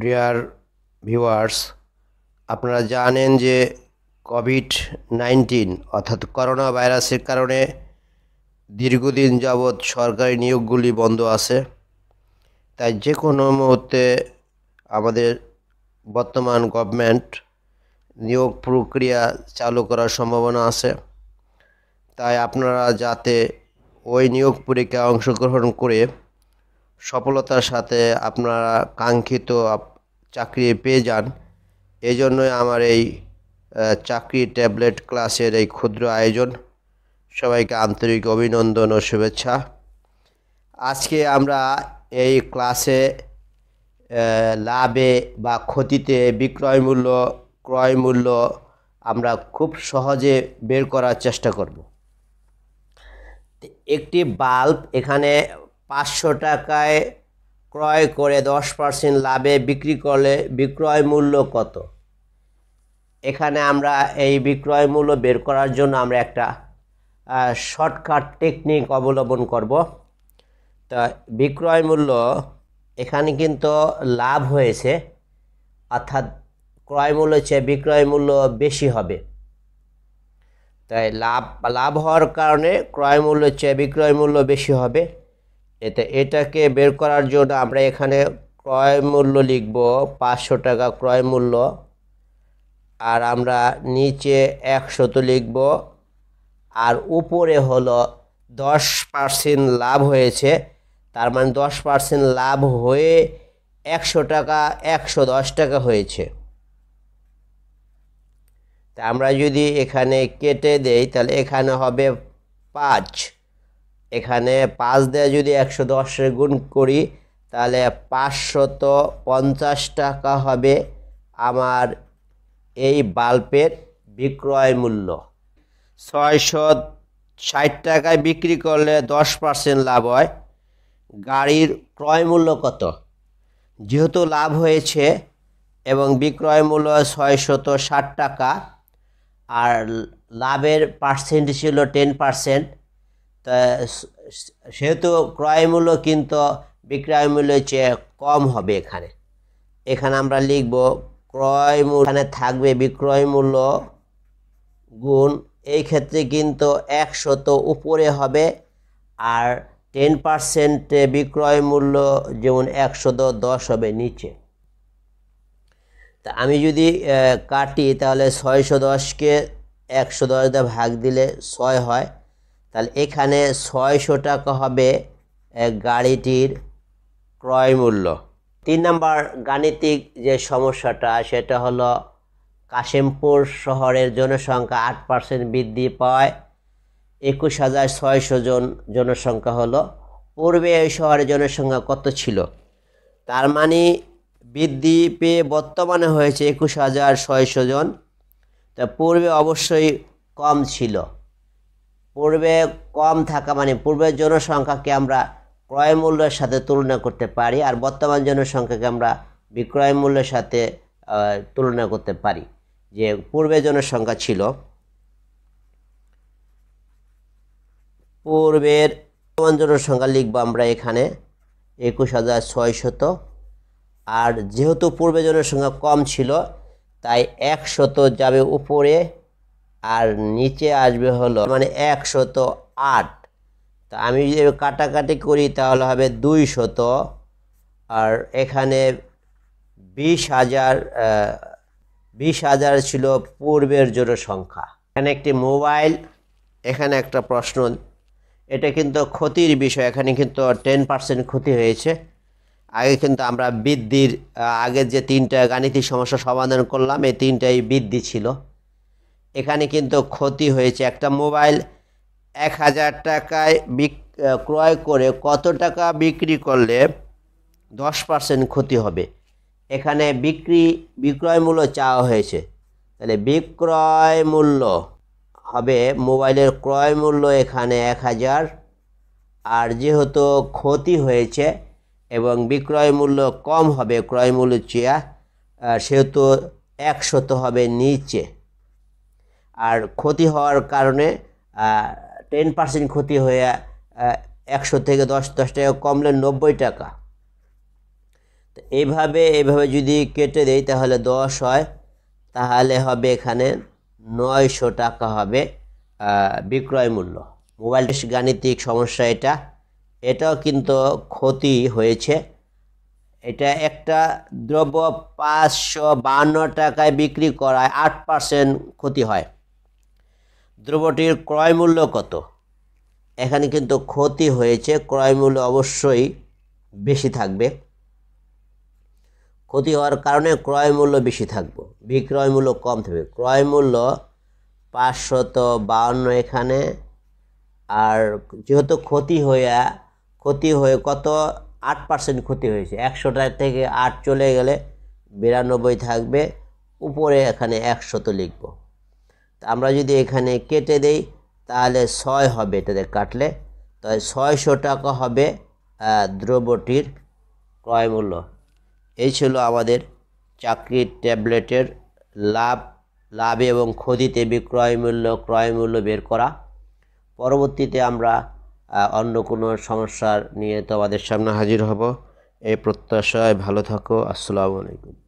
dear viewers আপনারা জানেন যে কোভিড নাইন্টিন অর্থাৎ করোনা ভাইরাসের কারণে দীর্ঘদিন যাবৎ সরকারি নিয়োগগুলি বন্ধ আছে তাই যে কোনো মুহূর্তে আমাদের বর্তমান গভর্নমেন্ট নিয়োগ প্রক্রিয়া চালু করার সম্ভাবনা আছে তাই আপনারা যাতে ওই নিয়োগ পরীক্ষায় অংশগ্রহণ করে সফলতার সাথে আপনারা কাঙ্ক্ষিত চাকরি পেয়ে যান এই জন্যই আমার এই চাকরি ট্যাবলেট ক্লাসের এই ক্ষুদ্র আয়োজন সবাইকে আন্তরিক অভিনন্দন ও শুভেচ্ছা আজকে আমরা এই ক্লাসে লাভে বা ক্ষতিতে বিক্রয় মূল্য ক্রয় মূল্য আমরা খুব সহজে বের করার চেষ্টা করব একটি বাল্ব এখানে পাঁচশো টাকায় ক্রয় করে দশ পার্সেন্ট লাভে বিক্রি করলে বিক্রয় মূল্য কত এখানে আমরা এই বিক্রয় মূল্য বের করার জন্য আমরা একটা শর্টকাট টেকনিক অবলম্বন করব তা বিক্রয় মূল্য এখানে কিন্তু লাভ হয়েছে অর্থাৎ ক্রয় মূল্য চেয়ে বিক্রয় মূল্য বেশি হবে তাই লাভ লাভ হওয়ার কারণে ক্রয় মূল্য চেয়ে বিক্রয় মূল্য বেশি হবে এতে এটাকে বের করার জন্য আমরা এখানে ক্রয় মূল্য লিখব পাঁচশো টাকা ক্রয় মূল্য আর আমরা নিচে একশো তো লিখব আর উপরে হলো দশ পার্সেন্ট লাভ হয়েছে তার মানে দশ পার্সেন্ট লাভ হয়ে একশো টাকা একশো দশ টাকা হয়েছে তা আমরা যদি এখানে কেটে দেই তাহলে এখানে হবে পাঁচ এখানে পাঁচ দেওয়া যদি একশো দশের গুণ করি তাহলে পাঁচশত পঞ্চাশ টাকা হবে আমার এই বাল্পের বিক্রয় মূল্য ছয়শ ষাট টাকায় বিক্রি করলে দশ পার্সেন্ট লাভ হয় গাড়ির ক্রয় মূল্য কত যেহেতু লাভ হয়েছে এবং বিক্রয় মূল্য ছয়শত ষাট টাকা আর লাভের পার্সেন্ট ছিল টেন পার্সেন্ট সেহেতু ক্রয় মূল্য কিন্তু বিক্রয় মূল্যের চেয়ে কম হবে এখানে এখানে আমরা লিখব ক্রয় মূল্য এখানে থাকবে বিক্রয় মূল্য গুণ এই ক্ষেত্রে কিন্তু একশত উপরে হবে আর টেন পার্সেন্ট বিক্রয় মূল্য যেমন একশো দশ হবে নিচে তা আমি যদি কাটি তাহলে ছয়শো দশকে একশো দশ দিয়ে ভাগ দিলে ছয় হয় তাহলে এখানে ছয়শো টাকা হবে গাড়িটির ক্রয় মূল্য তিন নম্বর গাণিতিক যে সমস্যাটা সেটা হলো কাশিমপুর শহরের জনসংখ্যা আট পার্সেন্ট বৃদ্ধি পায় একুশ হাজার ছয়শো জন জনসংখ্যা হলো পূর্বে এই শহরের জনসংখ্যা কত ছিল তার মানে বৃদ্ধি পেয়ে বর্তমানে হয়েছে একুশ হাজার ছয়শো জন তা পূর্বে অবশ্যই কম ছিল পূর্বে কম থাকা মানে পূর্বের জনসংখ্যাকে আমরা ক্রয় মূল্যের সাথে তুলনা করতে পারি আর বর্তমান জনসংখ্যাকে আমরা বিক্রয় মূল্যের সাথে তুলনা করতে পারি যে পূর্বে জনসংখ্যা ছিল পূর্বের বর্তমান জনসংখ্যা লিখবো আমরা এখানে একুশ হাজার ছয়শত আর যেহেতু পূর্বে জনসংখ্যা কম ছিল তাই একশত যাবে উপরে আর নিচে আসবে হলো মানে একশত আট তা আমি যদি কাটাকাটি করি তাহলে হবে দুই শত আর এখানে বিশ হাজার বিশ হাজার ছিল পূর্বের জন্য সংখ্যা এখানে একটি মোবাইল এখানে একটা প্রশ্ন এটা কিন্তু ক্ষতির বিষয় এখানে কিন্তু টেন পার্সেন্ট ক্ষতি হয়েছে আগে কিন্তু আমরা বৃদ্ধির আগের যে তিনটা গাণিতিক সমস্যা সমাধান করলাম এই তিনটাই বৃদ্ধি ছিল এখানে কিন্তু ক্ষতি হয়েছে একটা মোবাইল এক হাজার টাকায় বিক ক্রয় করে কত টাকা বিক্রি করলে দশ পার্সেন্ট ক্ষতি হবে এখানে বিক্রি বিক্রয় মূল্য চাওয়া হয়েছে তাহলে বিক্রয় মূল্য হবে মোবাইলের ক্রয় মূল্য এখানে এক হাজার আর যেহেতু ক্ষতি হয়েছে এবং বিক্রয় মূল্য কম হবে ক্রয় মূল্য চেয়া সেহেতু একশত হবে নিচে আর ক্ষতি হওয়ার কারণে টেন পার্সেন্ট ক্ষতি হয়ে একশো থেকে দশ দশ টাকা কমলে নব্বই টাকা তো এভাবে এভাবে যদি কেটে দেই তাহলে দশ হয় তাহলে হবে এখানে নয়শো টাকা হবে বিক্রয় মূল্য মোবাইলটির গাণিতিক সমস্যা এটা এটাও কিন্তু ক্ষতি হয়েছে এটা একটা দ্রব্য পাঁচশো বান্ন টাকায় বিক্রি করায় আট পার্সেন্ট ক্ষতি হয় দ্রব্যটির ক্রয় মূল্য কত এখানে কিন্তু ক্ষতি হয়েছে ক্রয় মূল্য অবশ্যই বেশি থাকবে ক্ষতি হওয়ার কারণে ক্রয় মূল্য বেশি থাকবে বিক্রয় মূল্য কম থাকবে ক্রয় মূল্য পাঁচশত বাউন্ন এখানে আর যেহেতু ক্ষতি হইয়া ক্ষতি হয়ে কত আট পার্সেন্ট ক্ষতি হয়েছে একশোটা থেকে আট চলে গেলে বিরানব্বই থাকবে উপরে এখানে একশত লিখবো আমরা যদি এখানে কেটে দেই তাহলে ছয় হবে এটাতে কাটলে তাই ছয়শো টাকা হবে দ্রব্যটির ক্রয়মূল্য এই ছিল আমাদের চাকরির ট্যাবলেটের লাভ লাভ এবং ক্ষতিতে বিক্রয় মূল্য ক্রয় মূল্য বের করা পরবর্তীতে আমরা অন্য কোনো সমস্যার নিয়ে তোমাদের সামনে হাজির হব এই প্রত্যাশায় ভালো থাকো আসসালামু আলাইকুম